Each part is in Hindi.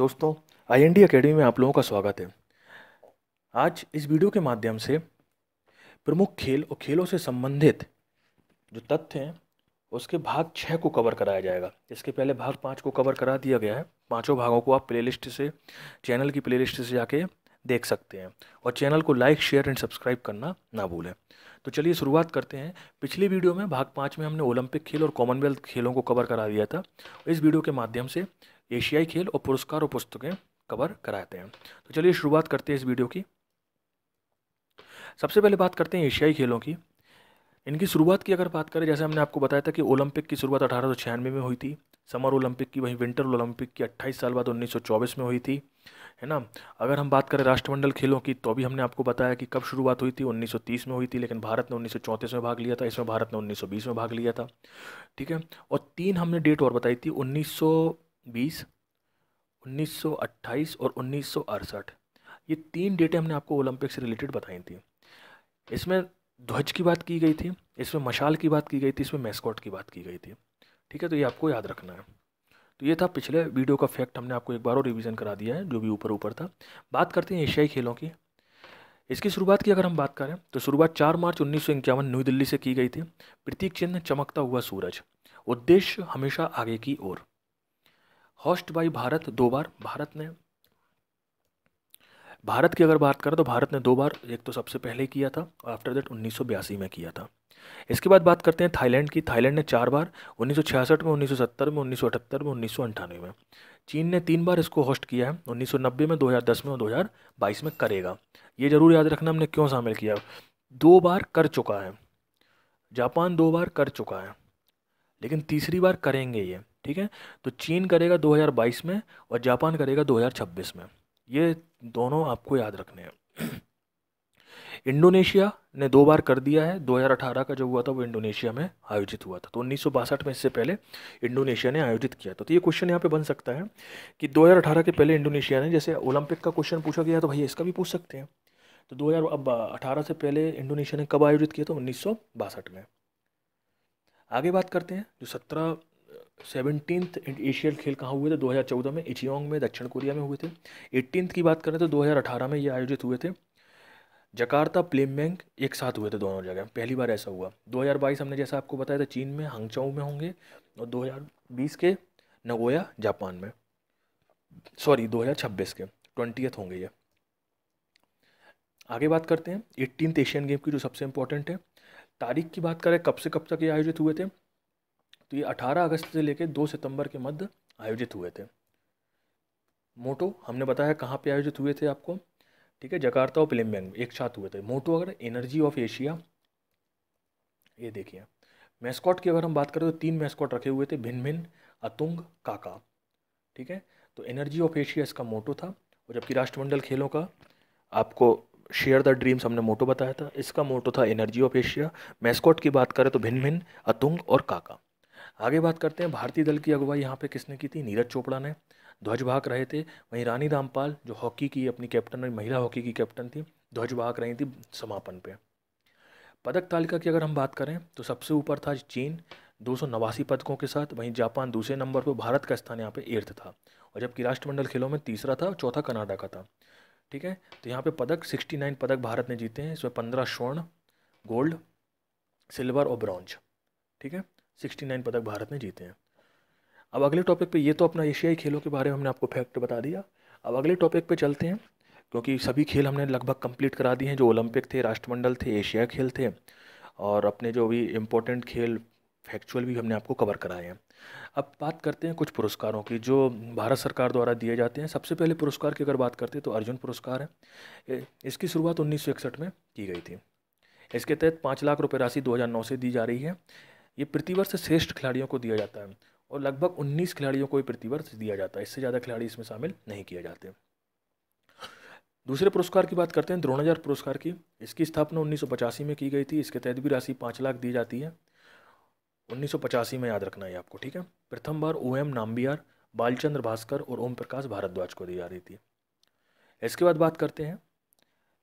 दोस्तों आई एन डी अकेडमी में आप लोगों का स्वागत है आज इस वीडियो के माध्यम से प्रमुख खेल और खेलों से संबंधित जो तथ्य हैं उसके भाग छः को कवर कराया जाएगा इसके पहले भाग पाँच को कवर करा दिया गया है पाँचों भागों को आप प्लेलिस्ट से चैनल की प्लेलिस्ट से जाके देख सकते हैं और चैनल को लाइक शेयर एंड सब्सक्राइब करना ना भूलें तो चलिए शुरुआत करते हैं पिछली वीडियो में भाग पाँच में हमने ओलंपिक खेल और कॉमनवेल्थ खेलों को कवर करा दिया था इस वीडियो के माध्यम से एशियाई खेल और पुरस्कार और पुस्तकें कवर कराते हैं तो चलिए शुरुआत करते हैं इस वीडियो की सबसे पहले बात करते हैं एशियाई खेलों की इनकी शुरुआत की अगर बात करें जैसे हमने आपको बताया था कि ओलंपिक की शुरुआत अठारह में हुई थी समर ओलंपिक की वहीं विंटर ओलंपिक की अट्ठाईस साल बाद 1924 में हुई थी है ना अगर हम बात करें राष्ट्रमंडल खेलों की तो अभी हमने आपको बताया कि कब शुरुआत हुई थी 1930 में हुई थी लेकिन भारत ने 1934 में भाग लिया था इसमें भारत ने 1920 में भाग लिया था ठीक है और तीन हमने डेट और बताई थी 1920 1928 और उन्नीस ये तीन डेटें हमने आपको ओलंपिक से रिलेटेड बताई थी इसमें ध्वज की बात की गई थी इसमें मशाल की बात की गई थी इसमें मैस्कॉट की बात की गई थी ठीक है तो ये आपको याद रखना है तो ये था पिछले वीडियो का फैक्ट हमने आपको एक बार और रिवीजन करा दिया है जो भी ऊपर ऊपर था बात करते हैं एशियाई खेलों की इसकी शुरुआत की अगर हम बात करें तो शुरुआत 4 मार्च उन्नीस नई दिल्ली से की गई थी प्रतीक चिन्ह चमकता हुआ सूरज उद्देश्य हमेशा आगे की ओर हॉस्ट बाई भारत दो बार भारत ने भारत की अगर बात करें तो भारत ने दो बार एक तो सबसे पहले किया था और आफ्टर दैट उन्नीस में किया था इसके बाद बात करते हैं थाईलैंड की थाईलैंड ने चार बार 1966 में 1970 में 1978 में उन्नीस में चीन ने तीन बार इसको होस्ट किया है 1990 में 2010 में और 2022 में करेगा ये ज़रूर याद रखना हमने क्यों शामिल किया दो बार कर चुका है जापान दो बार कर चुका है लेकिन तीसरी बार करेंगे ये ठीक है तो चीन करेगा 2022 में और जापान करेगा 2026 में ये दोनों आपको याद रखने हैं इंडोनेशिया ने दो बार कर दिया है 2018 का जो हुआ था वो इंडोनेशिया में आयोजित हुआ था तो उन्नीस में इससे पहले इंडोनेशिया ने आयोजित किया था तो, तो ये क्वेश्चन यहाँ पे बन सकता है कि 2018 के पहले इंडोनेशिया ने जैसे ओलंपिक का क्वेश्चन पूछा गया तो भैया इसका भी पूछ सकते हैं तो दो हज़ार अब अठारह से पहले इंडोनेशिया ने कब आयोजित किया था उन्नीस में आगे बात करते हैं जो सत्रह सेवनटीन्थ एशियन खेल कहाँ हुए थे 2014 में इचियोंग में दक्षिण कोरिया में हुए थे एट्टीनथ की बात करें तो 2018 में ये आयोजित हुए थे जकार्ता प्लेमबैंक एक साथ हुए थे दोनों जगह पहली बार ऐसा हुआ 2022 हमने जैसा आपको बताया था चीन में हंगचाऊ में होंगे और 2020 के नगोया जापान में सॉरी 2026 के ट्वेंटी होंगे ये आगे बात करते हैं एट्टीन एशियन गेम की जो सबसे इंपॉर्टेंट है तारीख की बात करें कब से कब तक ये आयोजित हुए थे तो ये 18 अगस्त से लेकर 2 सितंबर के मध्य आयोजित हुए थे मोटो हमने बताया कहाँ पे आयोजित हुए थे आपको ठीक है जकार्ता और पिलिम्बैंग एक साथ हुए थे मोटो अगर एनर्जी ऑफ एशिया ये देखिए मैस्कॉट की अगर हम बात करें तो तीन मैस्कॉट रखे हुए थे भिन्न भिन्न अतुंग काका ठीक है तो एनर्जी ऑफ एशिया इसका मोटो था और जबकि राष्ट्रमंडल खेलों का आपको शेयर द ड्रीम्स हमने मोटो बताया था इसका मोटो था एनर्जी ऑफ एशिया मैस्कॉट की बात करें तो भिन्न भिन्न अतुंग और काका आगे बात करते हैं भारतीय दल की अगुवाई यहाँ पे किसने की थी नीरज चोपड़ा ने ध्वज रहे थे वहीं रानी रामपाल जो हॉकी की अपनी कैप्टन महिला हॉकी की कैप्टन थी ध्वज रही थी समापन पे पदक तालिका की अगर हम बात करें तो सबसे ऊपर था चीन दो पदकों के साथ वहीं जापान दूसरे नंबर पर भारत का स्थान यहाँ पे एर्थ था और जबकि राष्ट्रमंडल खेलों में तीसरा था और चौथा कनाडा का था ठीक है तो यहाँ पे पदक 69 पदक भारत ने जीते हैं इसमें 15 स्वर्ण गोल्ड सिल्वर और ब्रॉन्ज ठीक है 69 पदक भारत ने जीते हैं अब अगले टॉपिक पे ये तो अपना एशियाई खेलों के बारे में हमने आपको फैक्ट बता दिया अब अगले टॉपिक पे चलते हैं क्योंकि सभी खेल हमने लगभग कंप्लीट करा दिए हैं जो ओलंपिक थे राष्ट्रमंडल थे एशिया खेल थे और अपने जो भी इम्पोर्टेंट खेल फैक्चुअल भी हमने आपको कवर कराए हैं अब बात करते हैं कुछ पुरस्कारों की जो भारत सरकार द्वारा दिए जाते हैं सबसे पहले पुरस्कार की अगर बात करते हैं तो अर्जुन पुरस्कार है इसकी शुरुआत उन्नीस में की गई थी इसके तहत पाँच लाख रुपये राशि दो से दी जा रही है ये प्रतिवर्ष श्रेष्ठ खिलाड़ियों को दिया जाता है और लगभग 19 खिलाड़ियों को ही प्रतिवर्ष दिया जाता है इससे ज़्यादा खिलाड़ी इसमें शामिल नहीं किए जाते दूसरे पुरस्कार की बात करते हैं द्रोणाचार पुरस्कार की इसकी स्थापना उन्नीस में की गई थी इसके तहत भी राशि पाँच लाख दी जाती है उन्नीस में याद रखना है आपको ठीक है प्रथम बार ओ एम नाम्बियार बालचंद्र भास्कर और ओम प्रकाश भारद्वाज को दी जा रही थी इसके बाद बात करते हैं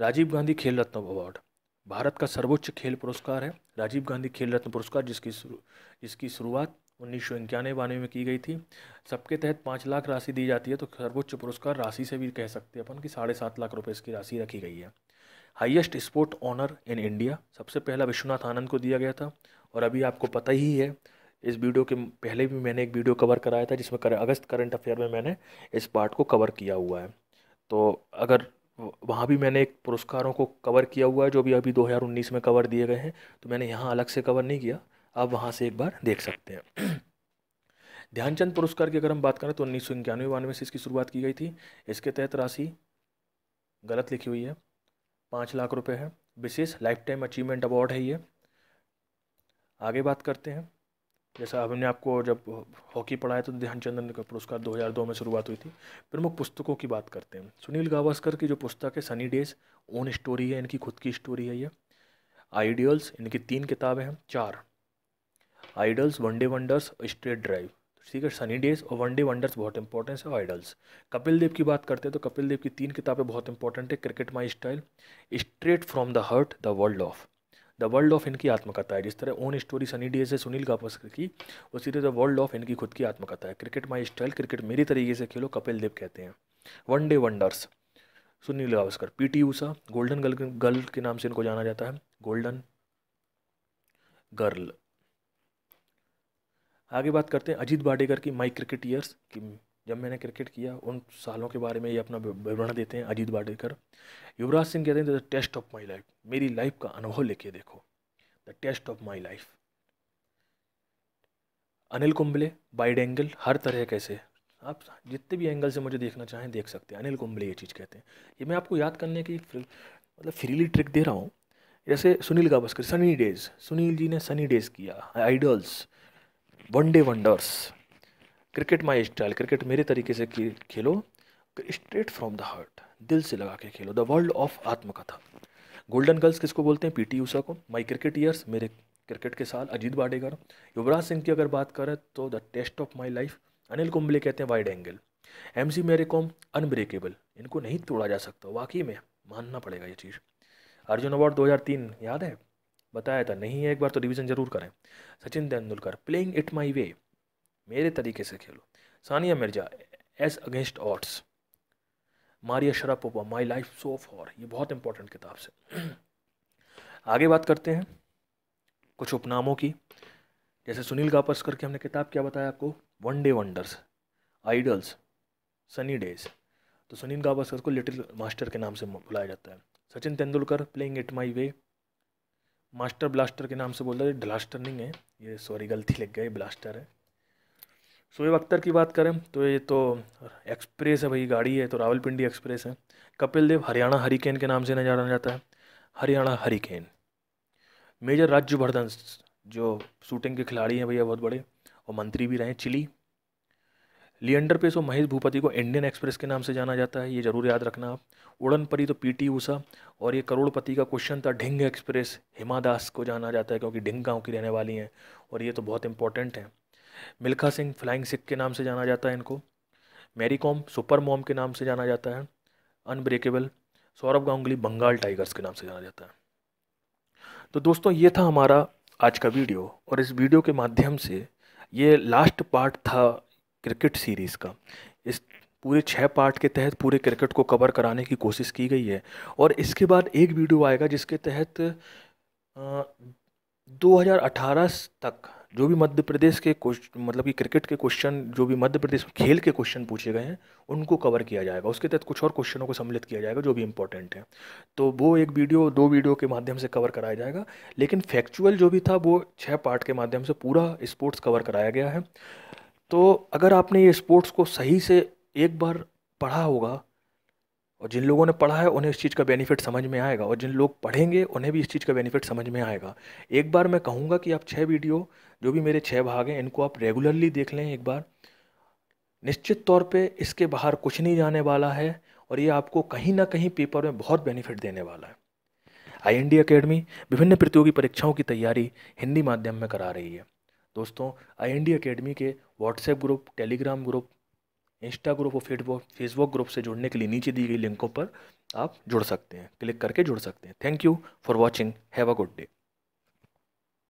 राजीव गांधी खेल रत्न अवार्ड भारत का सर्वोच्च खेल पुरस्कार है राजीव गांधी खेल रत्न पुरस्कार जिसकी शुरू जिसकी शुरुआत उन्नीस सौ इक्यानवे बानवे में की गई थी सबके तहत पाँच लाख राशि दी जाती है तो सर्वोच्च पुरस्कार राशि से भी कह सकते हैं अपन कि साढ़े सात लाख रुपये इसकी राशि रखी गई है highest sport honour in India सबसे पहला विश्वनाथ आनंद को दिया गया था और अभी आपको पता ही है इस वीडियो के पहले भी मैंने एक वीडियो कवर कराया था जिसमें कर, अगस्त करंट अफेयर में मैंने इस पार्ट को कवर किया हुआ है तो अगर वहाँ भी मैंने एक पुरस्कारों को कवर किया हुआ है जो भी अभी 2019 में कवर दिए गए हैं तो मैंने यहाँ अलग से कवर नहीं किया आप वहाँ से एक बार देख सकते हैं ध्यानचंद पुरस्कार की अगर हम बात करें तो उन्नीस सौ इक्यानवे बानवे से इसकी शुरुआत की गई थी इसके तहत राशि गलत लिखी हुई है पाँच लाख रुपये है विशेष लाइफ टाइम अचीवमेंट अवार्ड है ये आगे बात करते हैं जैसा हमने आपको जब हॉकी पढ़ाया तो ध्यानचंद का पुरस्कार 2002 में शुरुआत हुई थी प्रमुख पुस्तकों की बात करते हैं सुनील गावस्कर की जो पुस्तक है सनी डेज ओन स्टोरी है इनकी खुद की स्टोरी है ये आइडियल्स इनकी तीन किताबें हैं चार आइडल्स वन डे वंडर्स और स्ट्रेट ड्राइव ठीक है सनी डेज और वनडे वंडर्स बहुत इंपॉर्टेंस है आइडल्स कपिल देव की बात करते हैं तो कपिल देव की तीन किताबें बहुत इंपॉर्टेंट है cricket my style straight from the heart the world of the world of इनकी आत्मकथा है जिस तरह ओन स्टोरी सनी डेज से सुनील गावस्कर की उसी तरह द वर्ल्ड ऑफ इनकी खुद की आत्मकथा है क्रिकेट माई स्टाइल क्रिकेट मेरी तरीके से खेलो कपिल देव कहते हैं one day wonders Sunil Gavaskar P T Usha golden girl girl के नाम से इनको जाना जाता है गोल्डन गर्ल आगे बात करते हैं अजीत बाडेकर की माई क्रिकेट ईयर्स कि जब मैंने क्रिकेट किया उन सालों के बारे में ये अपना विवरण देते हैं अजीत बाडेकर युवराज सिंह कहते हैं the test of my life मेरी लाइफ का अनुभव लेके देखो the test of my life Anil Kumble wide angle हर तरह कैसे आप जितने भी एंगल से मुझे देखना चाहें देख सकते हैं अनिल कुंबले ये चीज़ कहते हैं ये मैं आपको याद करने की मतलब फ्रीली ट्रिक दे रहा हूँ जैसे सुनील गावस्कर सनी डेज सुनील जी ने सनी डेज किया idols one day wonders cricket my style cricket मेरे तरीके से खेलो स्ट्रेट फ्रॉम द हार्ट दिल से लगा के खेलो द वर्ल्ड ऑफ आत्मकथा गोल्डन गर्ल्स किसको बोलते हैं पीटी ऊषा को माई क्रिकेट ईयर्स मेरे क्रिकेट के साल अजीत बाडेकर युवराज सिंह की अगर बात करें तो the test of my life Anil Kumble कहते हैं वाइड एंगल एम सी मेरे कॉम अनब्रेकेबल इनको नहीं तोड़ा जा सकता वाकई में मानना पड़ेगा ये चीज़ अर्जुन अवार्ड 2003 याद है बताया था नहीं है एक बार तो रिविजन जरूर करें Sachin Tendulkar playing it my way मेरे तरीके से खेलो Sania Mirza ace against odds मारिया पोपा माई लाइफ सो फॉर ये बहुत इंपॉर्टेंट किताब से आगे बात करते हैं कुछ उपनामों की जैसे सुनील गापस्कर की हमने किताब क्या बताया आपको one day wonders idols sunny days तो सुनील गावस्कर को लिटिल मास्टर के नाम से बुलाया जाता है Sachin Tendulkar playing it my way master blaster के नाम से बोल है ब्लास्टर नहीं है ये सॉरी गलती लग ये ब्लास्टर है शोएब अख्तर की बात करें तो ये तो एक्सप्रेस है भाई गाड़ी है तो रावलपिंडी एक्सप्रेस है कपिल देव हरियाणा हरिकेन के नाम से न जाना जाता है हरियाणा हरिकेन मेजर राज्यवर्धन जो शूटिंग के खिलाड़ी हैं भैया बहुत बड़े और मंत्री भी रहे चिली लियंडर पेस और महेश भूपति को इंडियन एक्सप्रेस के नाम से जाना जाता है ये जरूर याद रखना आप उड़न परी तो पी टी ऊषा और ये करोड़पति का क्वेश्चन था ढिंग एक्सप्रेस हिमा दास को जाना जाता है क्योंकि ढिंग गाँव की रहने वाली हैं और ये तो बहुत इंपॉर्टेंट हैं मिल्खा सिंह फ्लाइंग सिख के नाम से जाना जाता है इनको मैरी कॉम सुपर मॉम के नाम से जाना जाता है अनब्रेकेबल सौरभ गांगुली बंगाल टाइगर्स के नाम से जाना जाता है तो दोस्तों ये था हमारा आज का वीडियो और इस वीडियो के माध्यम से ये लास्ट पार्ट था क्रिकेट सीरीज़ का इस पूरे छः पार्ट के तहत पूरे क्रिकेट को कवर कराने की कोशिश की गई है और इसके बाद एक वीडियो आएगा जिसके तहत आ, 2018 तक जो भी मध्य प्रदेश के मतलब कि क्रिकेट के क्वेश्चन जो भी मध्य प्रदेश में खेल के क्वेश्चन पूछे गए हैं उनको कवर किया जाएगा उसके तहत कुछ और क्वेश्चनों को सम्मिलित किया जाएगा जो भी इंपॉर्टेंट है तो वो एक वीडियो दो वीडियो के माध्यम से कवर कराया जाएगा लेकिन फैक्चुअल जो भी था वो छः पार्ट के माध्यम से पूरा स्पोर्ट्स कवर कराया गया है तो अगर आपने ये स्पोर्ट्स को सही से एक बार पढ़ा होगा और जिन लोगों ने पढ़ा है उन्हें इस चीज़ का बेनिफिट समझ में आएगा और जिन लोग पढ़ेंगे उन्हें भी इस चीज़ का बेनिफिट समझ में आएगा एक बार मैं कहूँगा कि आप छः वीडियो जो भी मेरे छः भाग हैं इनको आप रेगुलरली देख लें एक बार निश्चित तौर पे इसके बाहर कुछ नहीं जाने वाला है और ये आपको कहीं ना कहीं पेपर में बहुत बेनिफिट देने वाला है आई एन डी अकेडमी विभिन्न प्रतियोगी परीक्षाओं की तैयारी हिंदी माध्यम में करा रही है दोस्तों आई एन डी अकेडमी के WhatsApp group Telegram group insta group और फेसबुक फेसबुक ग्रुप से जुड़ने के लिए नीचे दी गई लिंकों पर आप जुड़ सकते हैं क्लिक करके जुड़ सकते हैं thank you for watching have a good day